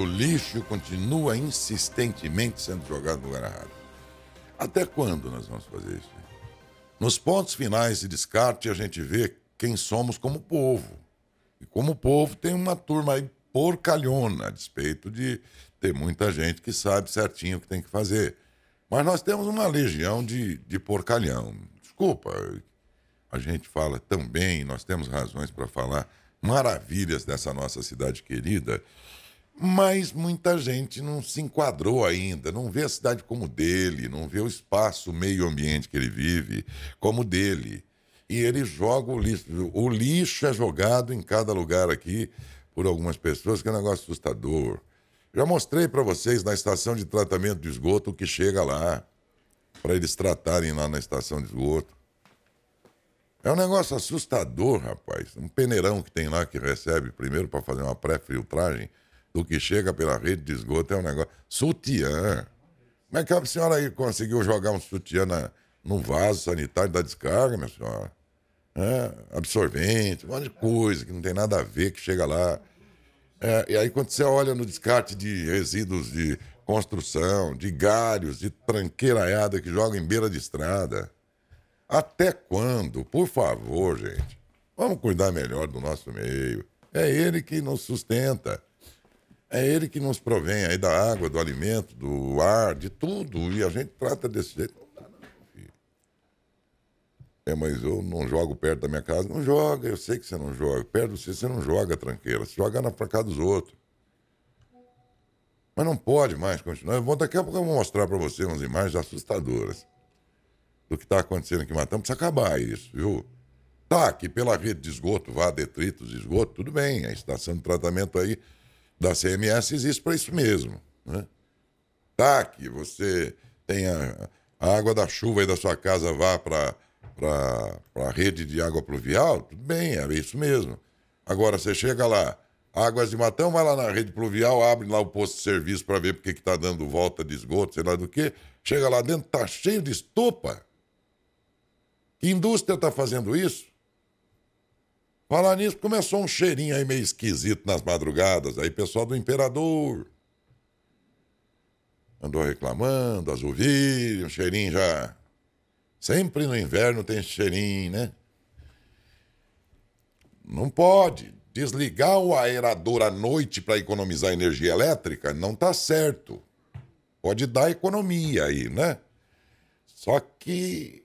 O lixo continua insistentemente sendo jogado no lugar errado. Até quando nós vamos fazer isso? Nos pontos finais de descarte, a gente vê quem somos como povo. E como povo, tem uma turma aí porcalhona, a despeito de ter muita gente que sabe certinho o que tem que fazer. Mas nós temos uma legião de, de porcalhão. Desculpa, a gente fala tão bem, nós temos razões para falar maravilhas dessa nossa cidade querida mas muita gente não se enquadrou ainda, não vê a cidade como dele, não vê o espaço, o meio ambiente que ele vive como dele. E ele joga o lixo. O lixo é jogado em cada lugar aqui por algumas pessoas, que é um negócio assustador. Já mostrei para vocês na estação de tratamento de esgoto o que chega lá, para eles tratarem lá na estação de esgoto. É um negócio assustador, rapaz. Um peneirão que tem lá que recebe primeiro para fazer uma pré-filtragem do que chega pela rede de esgoto é um negócio. Sutiã. Como é que a senhora aí conseguiu jogar um sutiã na, num vaso sanitário da descarga, minha senhora? É, absorvente, um monte de coisa que não tem nada a ver, que chega lá. É, e aí, quando você olha no descarte de resíduos de construção, de galhos, de tranqueiraiada que joga em beira de estrada. Até quando? Por favor, gente. Vamos cuidar melhor do nosso meio. É ele que nos sustenta. É ele que nos provém aí da água, do alimento, do ar, de tudo. E a gente trata desse jeito. Não dá, não, filho. É, mas eu não jogo perto da minha casa. Não joga, eu sei que você não joga. Perto de você, você não joga tranqueira. Você joga na pra dos outros. Mas não pode mais continuar. Eu vou, daqui a pouco eu vou mostrar para você umas imagens assustadoras do que está acontecendo aqui em Matão. Precisa acabar isso, viu? Tá, que pela rede de esgoto, vá detritos, esgoto, tudo bem. A estação de tratamento aí da CMS existe para isso mesmo. Né? Tá, que você tenha a água da chuva aí da sua casa vá para a rede de água pluvial, tudo bem, é isso mesmo. Agora, você chega lá, Águas de Matão, vai lá na rede pluvial, abre lá o posto de serviço para ver porque está dando volta de esgoto, sei lá do que. Chega lá dentro, tá cheio de estopa. Que indústria está fazendo isso? Falar nisso, começou um cheirinho aí meio esquisito nas madrugadas. Aí pessoal do Imperador andou reclamando, as ovelhas, um cheirinho já. Sempre no inverno tem cheirinho, né? Não pode. Desligar o aerador à noite para economizar energia elétrica não tá certo. Pode dar economia aí, né? Só que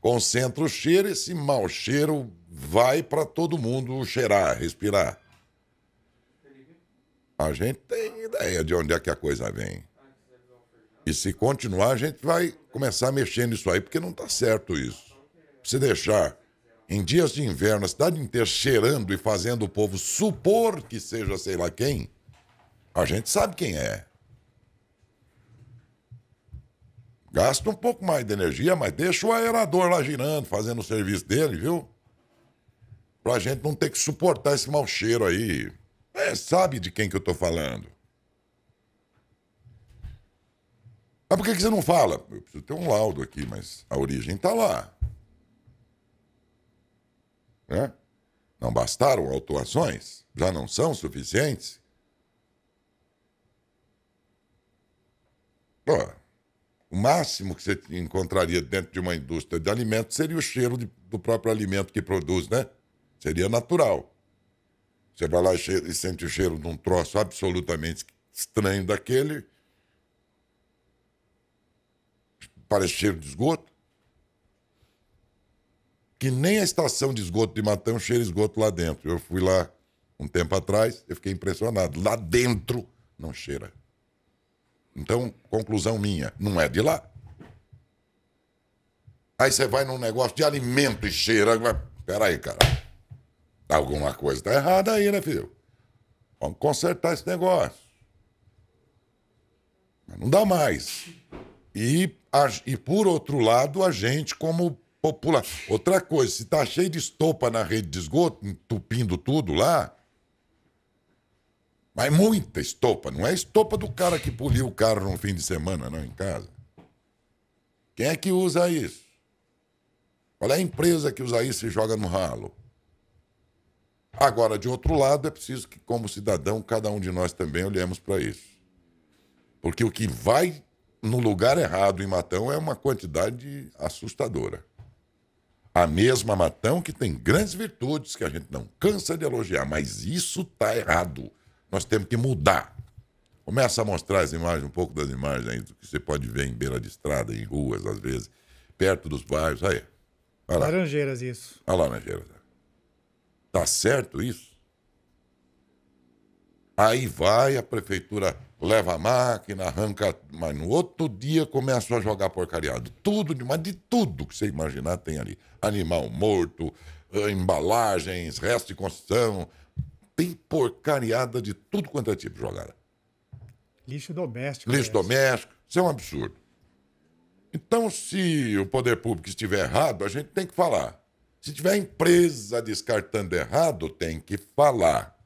Concentra o cheiro, esse mau cheiro vai para todo mundo cheirar, respirar. A gente tem ideia de onde é que a coisa vem. E se continuar, a gente vai começar a mexer nisso aí, porque não está certo isso. Se deixar em dias de inverno a cidade inteira cheirando e fazendo o povo supor que seja sei lá quem, a gente sabe quem é. Gasta um pouco mais de energia, mas deixa o aerador lá girando, fazendo o serviço dele, viu? Pra gente não ter que suportar esse mau cheiro aí. É, sabe de quem que eu tô falando. Mas por que, que você não fala? Eu preciso ter um laudo aqui, mas a origem tá lá. Né? Não bastaram autuações? Já não são suficientes? Ó. O máximo que você encontraria dentro de uma indústria de alimentos seria o cheiro de, do próprio alimento que produz, né? Seria natural. Você vai lá e sente o cheiro de um troço absolutamente estranho daquele. Parece cheiro de esgoto. Que nem a estação de esgoto de Matão cheira esgoto lá dentro. Eu fui lá um tempo atrás, e fiquei impressionado. Lá dentro não cheira. Então, conclusão minha, não é de lá. Aí você vai num negócio de alimento e cheira. Peraí, cara. Alguma coisa tá errada aí, né, filho? Vamos consertar esse negócio. Mas não dá mais. E, a, e por outro lado, a gente, como popular. Outra coisa, se tá cheio de estopa na rede de esgoto, entupindo tudo lá, mas é muita estopa, não é estopa do cara que poliu o carro no fim de semana, não, em casa. Quem é que usa isso? Qual é a empresa que usa isso e joga no ralo? Agora, de outro lado, é preciso que, como cidadão, cada um de nós também olhemos para isso. Porque o que vai no lugar errado em Matão é uma quantidade assustadora. A mesma Matão que tem grandes virtudes que a gente não cansa de elogiar, mas isso está errado. Nós temos que mudar. Começa a mostrar as imagens, um pouco das imagens aí, do que você pode ver em beira de estrada, em ruas, às vezes, perto dos bairros. Aí. Olha lá. Laranjeiras, isso. Olha lá, Laranjeiras. Tá certo isso? Aí vai, a prefeitura leva a máquina, arranca, mas no outro dia começa a jogar porcariado. Tudo, mas de tudo que você imaginar tem ali. Animal morto, embalagens, resto de construção, porcariada de tudo quanto é tipo jogada Lixo doméstico. Lixo doméstico. Isso é um absurdo. Então, se o poder público estiver errado, a gente tem que falar. Se tiver empresa descartando errado, tem que falar.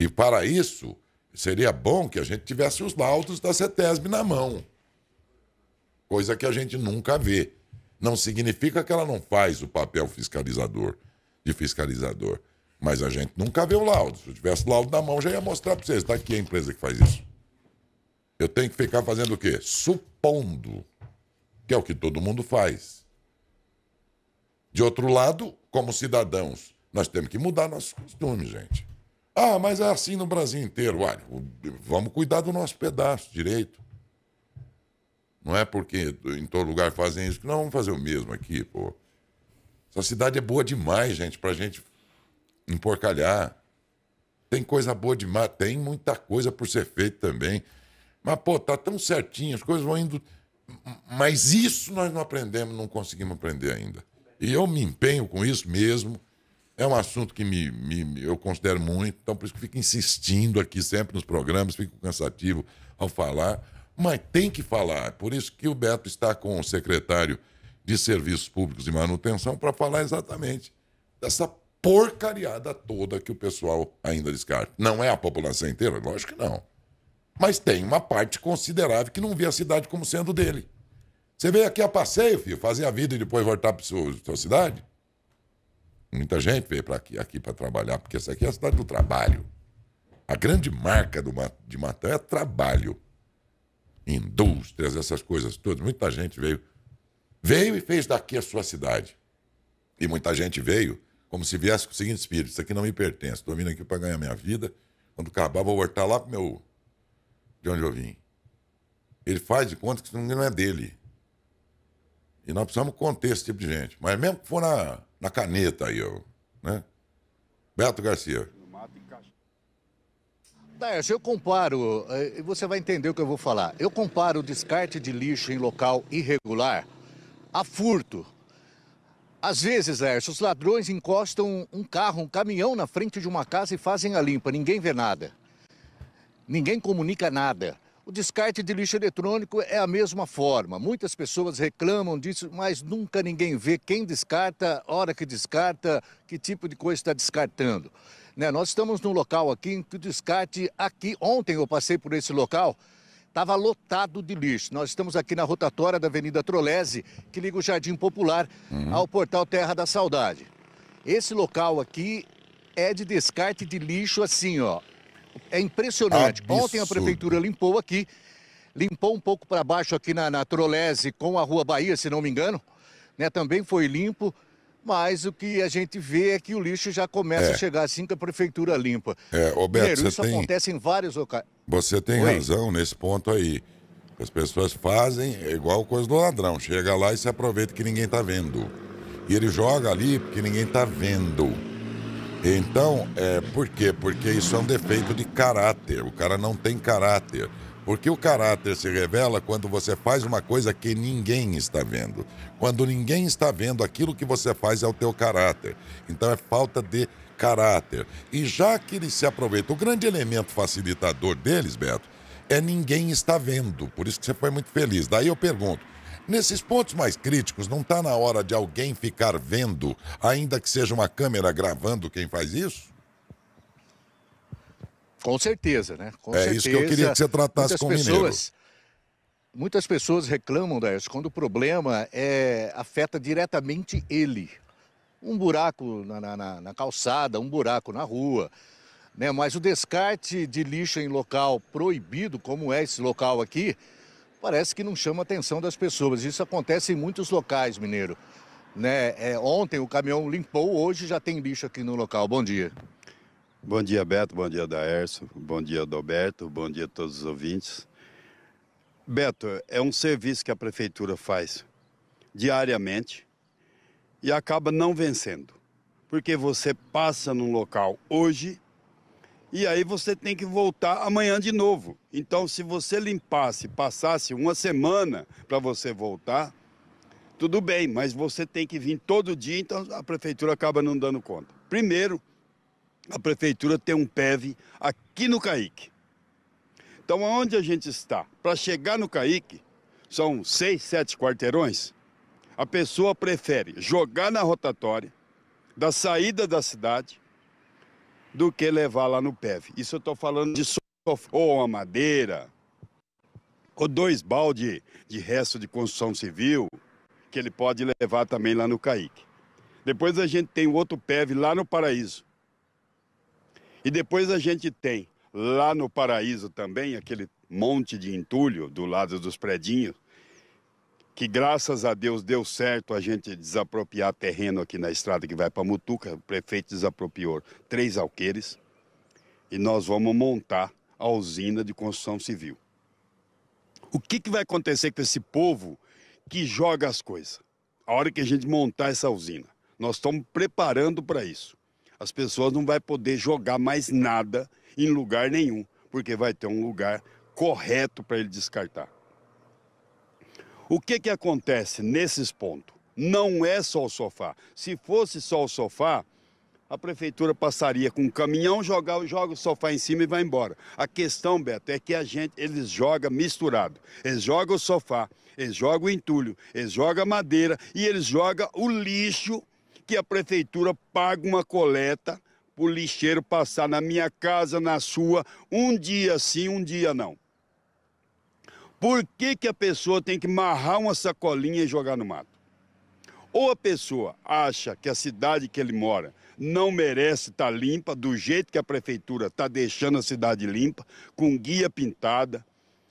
E para isso, seria bom que a gente tivesse os laudos da CETESB na mão. Coisa que a gente nunca vê. Não significa que ela não faz o papel fiscalizador, de fiscalizador. Mas a gente nunca vê o laudo. Se eu tivesse laudo na mão, já ia mostrar para vocês. Está aqui a empresa que faz isso. Eu tenho que ficar fazendo o quê? Supondo. Que é o que todo mundo faz. De outro lado, como cidadãos, nós temos que mudar nossos costumes, gente. Ah, mas é assim no Brasil inteiro. Olha, vamos cuidar do nosso pedaço direito. Não é porque em todo lugar fazem isso que nós vamos fazer o mesmo aqui, pô. Essa cidade é boa demais, gente, para gente emporcalhar. Tem coisa boa demais, tem muita coisa por ser feita também. Mas, pô, tá tão certinho, as coisas vão indo. Mas isso nós não aprendemos, não conseguimos aprender ainda. E eu me empenho com isso mesmo. É um assunto que me, me, eu considero muito, então por isso que fico insistindo aqui sempre nos programas, fico cansativo ao falar, mas tem que falar. Por isso que o Beto está com o secretário de Serviços Públicos e Manutenção para falar exatamente dessa porcariada toda que o pessoal ainda descarta. Não é a população inteira? Lógico que não. Mas tem uma parte considerável que não vê a cidade como sendo dele. Você veio aqui a passeio, filho, fazer a vida e depois voltar para sua, sua cidade? Muita gente veio para aqui, aqui para trabalhar, porque essa aqui é a cidade do trabalho. A grande marca do, de Matão é trabalho. Indústrias, essas coisas todas. Muita gente veio. Veio e fez daqui a sua cidade. E muita gente veio como se viesse com o seguinte espírito: Isso aqui não me pertence, estou vindo aqui para ganhar minha vida. Quando acabar, vou voltar lá para meu. de onde eu vim. Ele faz de conta que isso não é dele. E nós precisamos conter esse tipo de gente. Mas mesmo que for na, na caneta aí, eu, né? Beto Garcia. Tarso, eu comparo, eh, e você vai entender o que eu vou falar. Eu comparo o descarte de lixo em local irregular a furto. Às vezes, Lércio, os ladrões encostam um carro, um caminhão na frente de uma casa e fazem a limpa. Ninguém vê nada. Ninguém comunica nada. O descarte de lixo eletrônico é a mesma forma. Muitas pessoas reclamam disso, mas nunca ninguém vê quem descarta, hora que descarta, que tipo de coisa está descartando. Né? Nós estamos num local aqui em que o descarte aqui. Ontem eu passei por esse local estava lotado de lixo. Nós estamos aqui na rotatória da Avenida Trolese, que liga o Jardim Popular uhum. ao Portal Terra da Saudade. Esse local aqui é de descarte de lixo assim, ó. É impressionante. Absurdo. Ontem a prefeitura limpou aqui, limpou um pouco para baixo aqui na, na Trolese com a Rua Bahia, se não me engano. Né, também foi limpo mas o que a gente vê é que o lixo já começa é. a chegar assim que a prefeitura limpa. É, Roberto, Primeiro, isso tem... acontece em vários locais. Você tem Oi. razão nesse ponto aí. As pessoas fazem igual coisa do ladrão. Chega lá e se aproveita que ninguém está vendo. E ele joga ali porque ninguém está vendo. Então, é, por quê? Porque isso é um defeito de caráter. O cara não tem caráter. Porque o caráter se revela quando você faz uma coisa que ninguém está vendo. Quando ninguém está vendo, aquilo que você faz é o teu caráter. Então é falta de caráter. E já que eles se aproveitam, o grande elemento facilitador deles, Beto, é ninguém está vendo. Por isso que você foi muito feliz. Daí eu pergunto: nesses pontos mais críticos, não está na hora de alguém ficar vendo, ainda que seja uma câmera gravando quem faz isso? Com certeza, né? Com é certeza. isso que eu queria que você tratasse muitas com pessoas, Mineiro. Muitas pessoas reclamam, Daércio, quando o problema é, afeta diretamente ele, um buraco na, na, na calçada, um buraco na rua. Né? Mas o descarte de lixo em local proibido, como é esse local aqui, parece que não chama a atenção das pessoas. Isso acontece em muitos locais, mineiro. Né? É, ontem o caminhão limpou, hoje já tem lixo aqui no local. Bom dia. Bom dia, Beto. Bom dia, Daércio. Bom dia, Adalberto. Bom dia a todos os ouvintes. Beto, é um serviço que a prefeitura faz diariamente e acaba não vencendo. Porque você passa num local hoje e aí você tem que voltar amanhã de novo. Então, se você limpasse, passasse uma semana para você voltar, tudo bem, mas você tem que vir todo dia, então a prefeitura acaba não dando conta. Primeiro, a prefeitura tem um PEV aqui no Caique. Então, aonde a gente está? Para chegar no Caique, são seis, sete quarteirões a pessoa prefere jogar na rotatória da saída da cidade do que levar lá no PEV. Isso eu estou falando de sofá, ou uma madeira, ou dois balde de resto de construção civil, que ele pode levar também lá no CAIC. Depois a gente tem o outro PEV lá no Paraíso. E depois a gente tem lá no Paraíso também aquele monte de entulho do lado dos predinhos que graças a Deus deu certo a gente desapropriar terreno aqui na estrada que vai para Mutuca. O prefeito desapropriou três alqueires e nós vamos montar a usina de construção civil. O que, que vai acontecer com esse povo que joga as coisas? A hora que a gente montar essa usina, nós estamos preparando para isso. As pessoas não vão poder jogar mais nada em lugar nenhum, porque vai ter um lugar correto para ele descartar. O que, que acontece nesses pontos? Não é só o sofá. Se fosse só o sofá, a prefeitura passaria com um caminhão, jogar, joga o sofá em cima e vai embora. A questão, Beto, é que a gente, eles jogam misturado. Eles jogam o sofá, eles jogam o entulho, eles jogam a madeira e eles jogam o lixo que a prefeitura paga uma coleta para o lixeiro passar na minha casa, na sua, um dia sim, um dia não. Por que, que a pessoa tem que marrar uma sacolinha e jogar no mato? Ou a pessoa acha que a cidade que ele mora não merece estar tá limpa, do jeito que a prefeitura está deixando a cidade limpa, com guia pintada.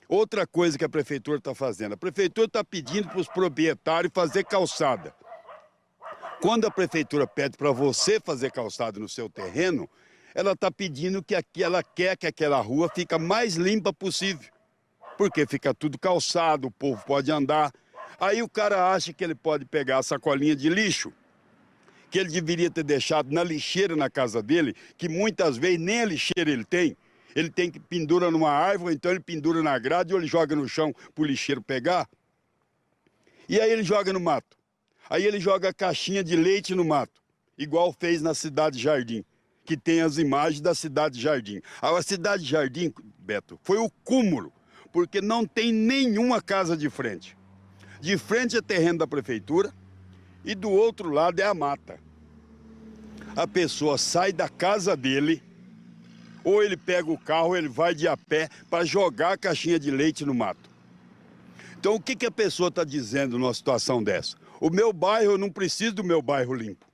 Outra coisa que a prefeitura está fazendo: a prefeitura está pedindo para os proprietários fazer calçada. Quando a prefeitura pede para você fazer calçada no seu terreno, ela está pedindo que aqui, ela quer que aquela rua fique mais limpa possível porque fica tudo calçado, o povo pode andar. Aí o cara acha que ele pode pegar a sacolinha de lixo, que ele deveria ter deixado na lixeira na casa dele, que muitas vezes nem a lixeira ele tem. Ele tem que pendura numa árvore, então ele pendura na grade ou ele joga no chão para o lixeiro pegar. E aí ele joga no mato. Aí ele joga a caixinha de leite no mato, igual fez na Cidade Jardim, que tem as imagens da Cidade Jardim. A Cidade Jardim, Beto, foi o cúmulo porque não tem nenhuma casa de frente. De frente é terreno da prefeitura e do outro lado é a mata. A pessoa sai da casa dele, ou ele pega o carro, ou ele vai de a pé para jogar a caixinha de leite no mato. Então, o que, que a pessoa está dizendo numa situação dessa? O meu bairro, eu não preciso do meu bairro limpo.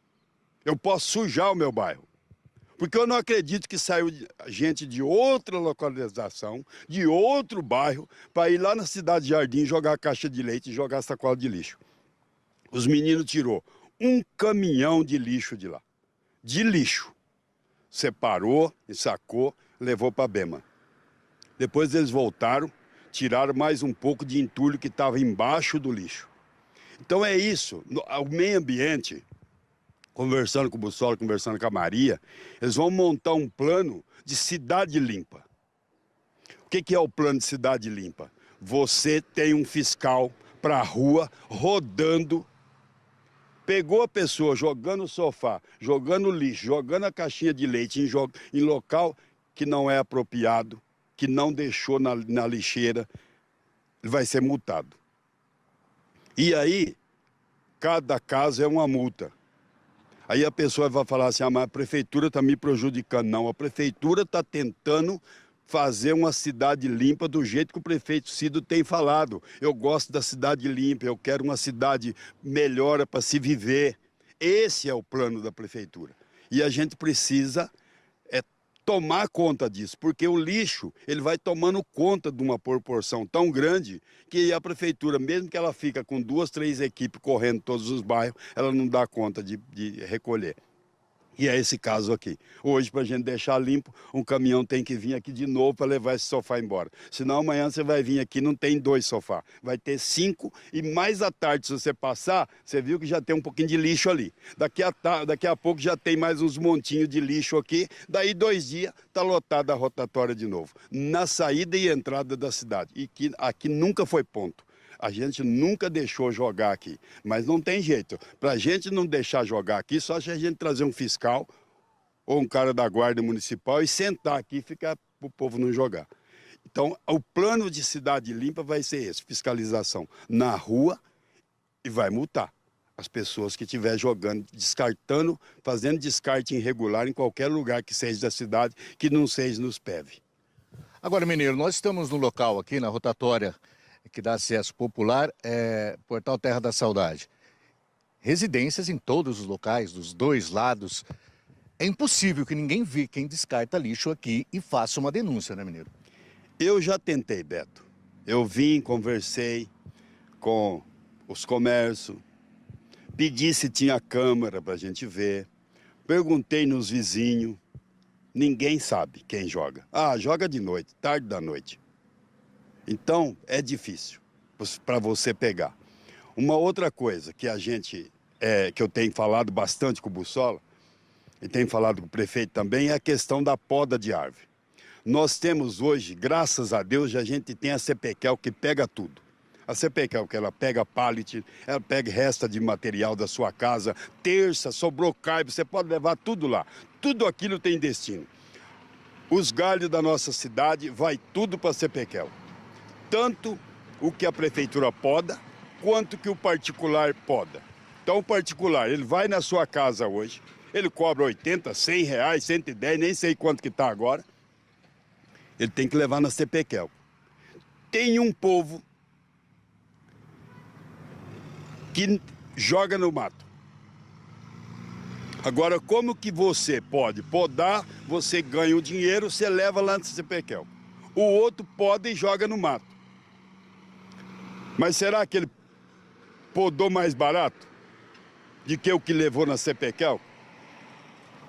Eu posso sujar o meu bairro. Porque eu não acredito que saiu gente de outra localização, de outro bairro, para ir lá na cidade de Jardim jogar caixa de leite e jogar sacola de lixo. Os meninos tirou um caminhão de lixo de lá. De lixo. Separou, sacou, levou para Bema. Depois eles voltaram, tiraram mais um pouco de entulho que estava embaixo do lixo. Então é isso. O meio ambiente conversando com o Bussola, conversando com a Maria, eles vão montar um plano de cidade limpa. O que, que é o plano de cidade limpa? Você tem um fiscal para a rua rodando pegou a pessoa jogando o sofá, jogando o lixo, jogando a caixinha de leite em, em local que não é apropriado, que não deixou na, na, lixeira, ele vai ser multado. E aí, cada caso é uma multa. Aí a pessoa vai falar assim: ah, mas a prefeitura está me prejudicando. Não, a prefeitura está tentando fazer uma cidade limpa do jeito que o prefeito Cido tem falado. Eu gosto da cidade limpa, eu quero uma cidade melhor para se viver. Esse é o plano da prefeitura. E a gente precisa tomar conta disso, porque o lixo ele vai tomando conta de uma proporção tão grande que a prefeitura, mesmo que ela fica com duas, três equipes correndo todos os bairros, ela não dá conta de, de recolher. E é esse caso aqui. Hoje, para a gente deixar limpo, um caminhão tem que vir aqui de novo para levar esse sofá embora. Senão amanhã você vai vir aqui, não tem dois sofá, vai ter cinco e mais à tarde, se você passar, você viu que já tem um pouquinho de lixo ali. Daqui a, daqui a pouco já tem mais uns montinhos de lixo aqui, daí dois dias está lotada a rotatória de novo. Na saída e entrada da cidade. E que aqui nunca foi ponto. A gente nunca deixou jogar aqui, mas não tem jeito. Para a gente não deixar jogar aqui, só se a gente trazer um fiscal ou um cara da guarda municipal e sentar aqui e ficar para o povo não jogar. Então, o plano de cidade limpa vai ser esse: fiscalização na rua e vai multar as pessoas que estiver jogando, descartando, fazendo descarte irregular em qualquer lugar que seja da cidade, que não seja nos PEV. Agora, Mineiro, nós estamos no local aqui, na rotatória que dá acesso popular é Portal Terra da Saudade. Residências em todos os locais, dos dois lados. É impossível que ninguém vê quem descarta lixo aqui e faça uma denúncia, né, Mineiro? Eu já tentei, Beto. Eu vim, conversei com os comércios, pedi se tinha câmera para a gente ver, perguntei nos vizinhos, ninguém sabe quem joga. Ah, joga de noite, tarde da noite. Então, é difícil para você pegar. Uma outra coisa que a gente, é, que eu tenho falado bastante com o Bussola, e tenho falado com o prefeito também, é a questão da poda de árvore. Nós temos hoje, graças a Deus, a gente tem a CPQEL que pega tudo. A CPQEL, que ela pega pallet, ela pega resta de material da sua casa, terça, sobrou carbo, você pode levar tudo lá. Tudo aquilo tem destino. Os galhos da nossa cidade vai tudo para a CPQEL tanto o que a prefeitura poda, quanto que o particular poda. Então, o particular, ele vai na sua casa hoje, ele cobra 80, 100 reais, 110, nem sei quanto que está agora. Ele tem que levar na CPQEL. Tem um povo que joga no mato. Agora, como que você pode podar, você ganha o dinheiro, você leva lá na CPQEL. O outro pode e joga no mato. Mas será que ele podou mais barato do que o que levou na CPCAL?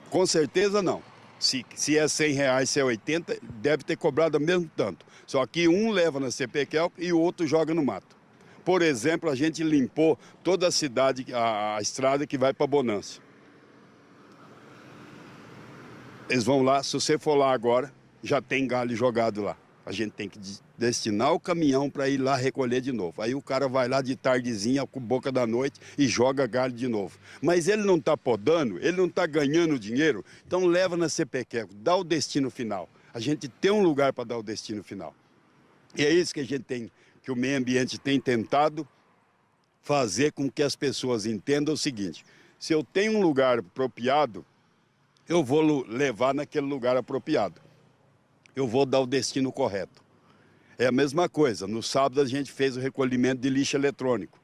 Com certeza não. Se, se é 100 reais, se é 80, deve ter cobrado o mesmo tanto. Só que um leva na CPCAL e o outro joga no mato. Por exemplo, a gente limpou toda a cidade, a, a estrada que vai para Bonança. Eles vão lá, se você for lá agora, já tem galho jogado lá. A gente tem que destinar o caminhão para ir lá recolher de novo. Aí o cara vai lá de tardezinha, com boca da noite, e joga galho de novo. Mas ele não está podando, ele não está ganhando dinheiro, então leva na CPQECO, dá o destino final. A gente tem um lugar para dar o destino final. E é isso que a gente tem, que o meio ambiente tem tentado fazer com que as pessoas entendam o seguinte: se eu tenho um lugar apropriado, eu vou levar naquele lugar apropriado eu vou dar o destino correto. É a mesma coisa. No sábado a gente fez o recolhimento de lixo eletrônico.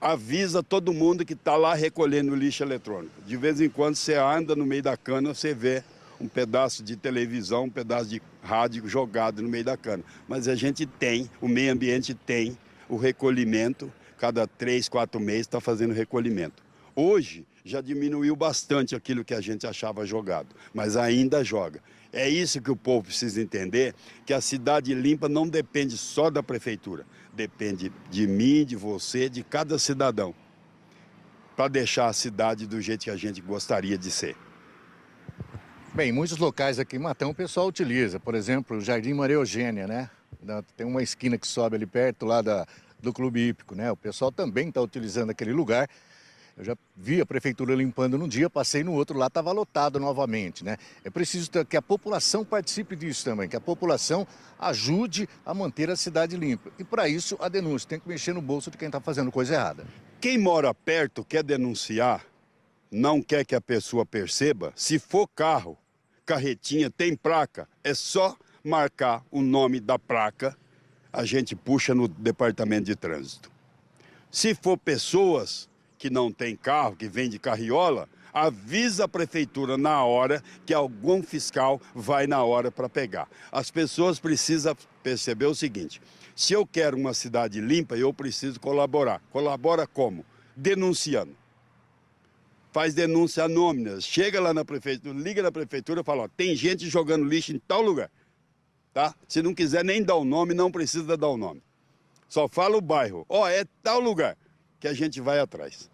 Avisa todo mundo que está lá recolhendo lixo eletrônico. De vez em quando você anda no meio da cana, você vê um pedaço de televisão, um pedaço de rádio jogado no meio da cana. Mas a gente tem, o meio ambiente tem o recolhimento, cada três, quatro meses está fazendo recolhimento. Hoje já diminuiu bastante aquilo que a gente achava jogado, mas ainda joga. É isso que o povo precisa entender, que a cidade limpa não depende só da prefeitura, depende de mim, de você, de cada cidadão, para deixar a cidade do jeito que a gente gostaria de ser. Bem, muitos locais aqui em Matão o pessoal utiliza, por exemplo, o Jardim Maria Eugênia, né? Tem uma esquina que sobe ali perto lá da, do Clube Hípico, né? O pessoal também está utilizando aquele lugar eu já vi a prefeitura limpando num dia, passei no outro, lá estava lotado novamente, né? É preciso que a população participe disso também, que a população ajude a manter a cidade limpa. E para isso, a denúncia tem que mexer no bolso de quem está fazendo coisa errada. Quem mora perto quer denunciar, não quer que a pessoa perceba. Se for carro, carretinha, tem placa, é só marcar o nome da placa, a gente puxa no departamento de trânsito. Se for pessoas, que não tem carro, que vende carriola, avisa a prefeitura na hora que algum fiscal vai na hora para pegar. As pessoas precisam perceber o seguinte: se eu quero uma cidade limpa, eu preciso colaborar. Colabora como? Denunciando. Faz denúncia anônima, chega lá na prefeitura, liga na prefeitura e fala: ó, tem gente jogando lixo em tal lugar. Tá? Se não quiser nem dar o nome, não precisa dar o nome. Só fala o bairro. Ó, é tal lugar que a gente vai atrás.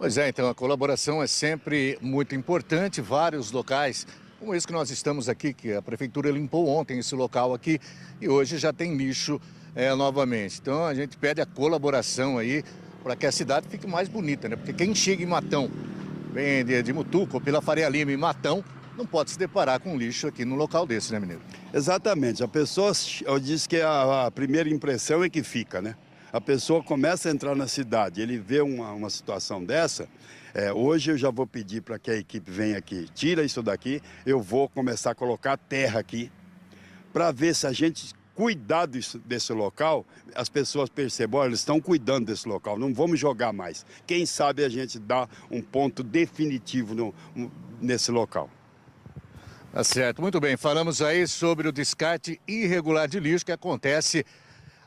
Pois é, então a colaboração é sempre muito importante. Vários locais como esse que nós estamos aqui, que a prefeitura limpou ontem esse local aqui e hoje já tem lixo é, novamente. Então a gente pede a colaboração aí para que a cidade fique mais bonita, né? Porque quem chega em Matão, vem de, de Mutuco, pela Faria Lima e Matão, não pode se deparar com lixo aqui num local desse, né, Mineiro? Exatamente. A pessoa, eu disse que a, a primeira impressão é que fica, né? a pessoa começa a entrar na cidade, ele vê uma, uma situação dessa, é, hoje eu já vou pedir para que a equipe venha aqui, tira isso daqui, eu vou começar a colocar terra aqui, para ver se a gente cuidar desse, desse local, as pessoas percebam, eles estão cuidando desse local, não vamos jogar mais. Quem sabe a gente dá um ponto definitivo no, nesse local. Tá certo, muito bem. Falamos aí sobre o descarte irregular de lixo que acontece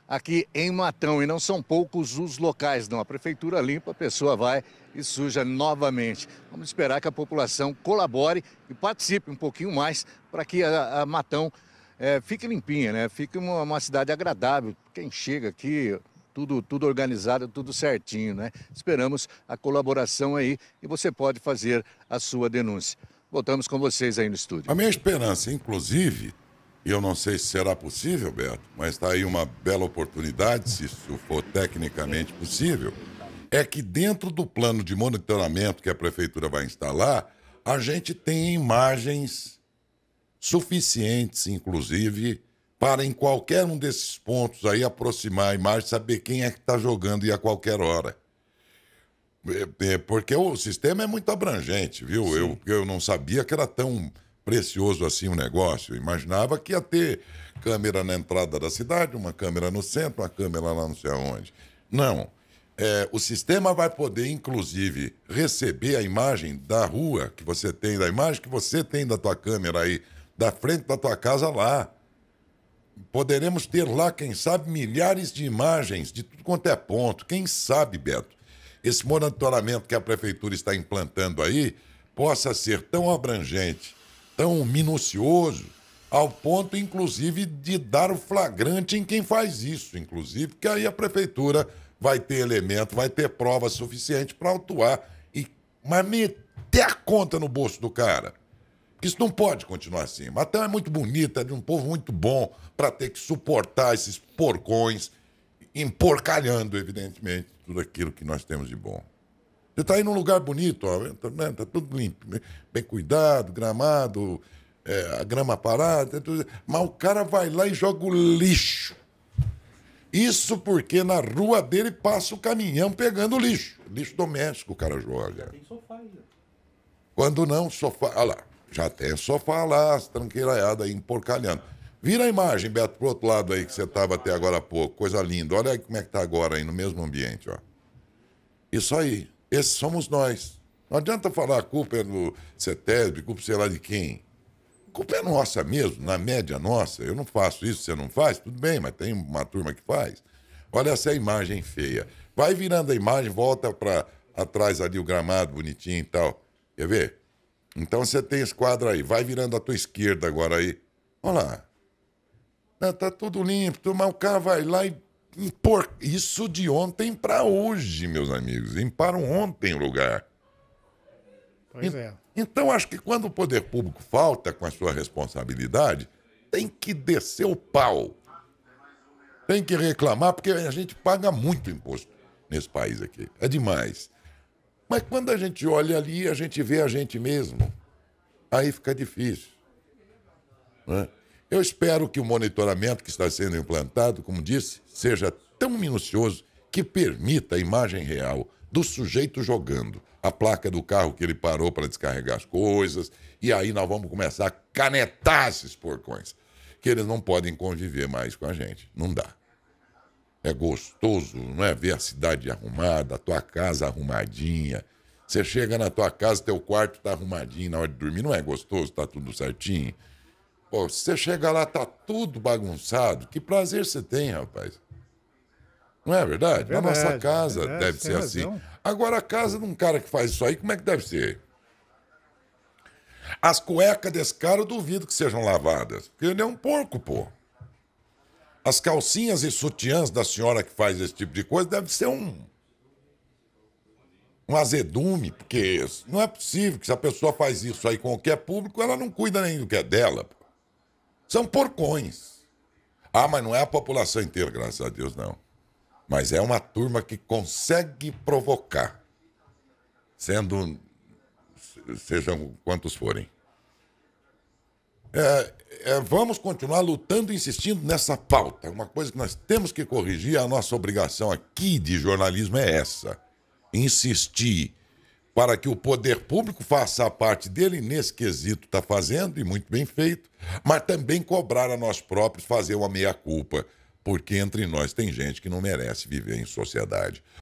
aqui em Matão. E não são poucos os locais, não. A prefeitura limpa, a pessoa vai e suja novamente. Vamos esperar que a população colabore e participe um pouquinho mais para que a, a Matão é, fique limpinha, né? Fique uma, uma cidade agradável. Quem chega aqui, tudo, tudo organizado, tudo certinho, né? Esperamos a colaboração aí e você pode fazer a sua denúncia. Voltamos com vocês aí no estúdio. A minha esperança, inclusive, eu não sei se será possível, Beto, mas está aí uma bela oportunidade, se isso for tecnicamente possível. É que dentro do plano de monitoramento que a prefeitura vai instalar, a gente tem imagens suficientes, inclusive, para em qualquer um desses pontos aí aproximar a imagem, saber quem é que está jogando e a qualquer hora. É, é, porque o sistema é muito abrangente, viu? Eu, eu não sabia que era tão precioso assim o negócio. Eu imaginava que ia ter câmera na entrada da cidade, uma câmera no centro, uma câmera lá não sei aonde. Não. É, o sistema vai poder, inclusive, receber a imagem da rua que você tem, da imagem que você tem da tua câmera aí, da frente da tua casa lá. Poderemos ter lá, quem sabe, milhares de imagens de tudo quanto é ponto. Quem sabe, Beto, esse monitoramento que a prefeitura está implantando aí possa ser tão abrangente tão minucioso, ao ponto, inclusive, de dar o flagrante em quem faz isso, inclusive, que aí a prefeitura vai ter elemento, vai ter prova suficiente para atuar e mas meter a conta no bolso do cara. Porque isso não pode continuar assim. Matão é muito bonita, é de um povo muito bom para ter que suportar esses porcões, emporcalhando, evidentemente, tudo aquilo que nós temos de bom. Você está aí num lugar bonito, ó, tá, né? tá tudo limpo, né, bem cuidado, gramado, é, a grama parada, tá tudo... mas o cara vai lá e joga o lixo. Isso porque na rua dele passa o caminhão pegando lixo. Lixo doméstico o cara joga. Já tem sofá aí. Quando não, sofá. Olha lá, já tem sofá lá, as tranqueiraiadas aí emporcalhando. Vira a imagem, Beto, pro outro lado aí que você estava até agora há pouco. Coisa linda. Olha aí como é que tá agora aí no mesmo ambiente, ó. Isso aí. Esses somos nós. Não adianta falar a culpa é do CETESB, culpa sei lá de quem. A culpa é nossa mesmo, na média nossa. Eu não faço isso, você não faz? Tudo bem, mas tem uma turma que faz. Olha essa imagem feia. Vai virando a imagem, volta para atrás ali o gramado bonitinho e tal. Quer ver? Então você tem esse quadro aí. Vai virando a tua esquerda agora aí. Olha lá. Está tá tudo limpo, mas o cara vai lá e por isso de ontem para hoje, meus amigos. um ontem o lugar. Pois é. Então, acho que quando o poder público falta com a sua responsabilidade, tem que descer o pau. Tem que reclamar, porque a gente paga muito imposto nesse país aqui. É demais. Mas quando a gente olha ali, a gente vê a gente mesmo. Aí fica difícil. Né? Eu espero que o monitoramento que está sendo implantado, como disse, seja tão minucioso que permita a imagem real do sujeito jogando, a placa do carro que ele parou para descarregar as coisas, e aí nós vamos começar a canetar esses porcões, que eles não podem conviver mais com a gente. Não dá. É gostoso, não é? Ver a cidade arrumada, a tua casa arrumadinha. Você chega na tua casa, teu quarto está arrumadinho na hora de dormir, não é gostoso, está tudo certinho. Pô, se você chega lá, tá tudo bagunçado. Que prazer você tem, rapaz. Não é verdade? verdade Na nossa casa é verdade, deve ser assim. razão. assim. Agora, a casa de um cara que faz isso aí, como é que deve ser? As cuecas desse cara eu duvido que sejam lavadas, porque ele é um porco, pô. As calcinhas e sutiãs da senhora que faz esse tipo de coisa deve ser um. um azedume, porque não é possível que se a pessoa faz isso aí com qualquer é público, ela não cuida nem do que é dela, pô. São porcões. Ah, mas não é a população inteira, graças a Deus, não. Mas é uma turma que consegue provocar, sendo sejam quantos forem. É, é, vamos continuar lutando e insistindo nessa pauta. Uma coisa que nós temos que corrigir, a nossa obrigação aqui de jornalismo é essa: insistir para que o poder público faça a parte dele, nesse quesito está fazendo, e muito bem feito, mas também cobrar a nós próprios fazer uma meia-culpa, porque entre nós tem gente que não merece viver em sociedade.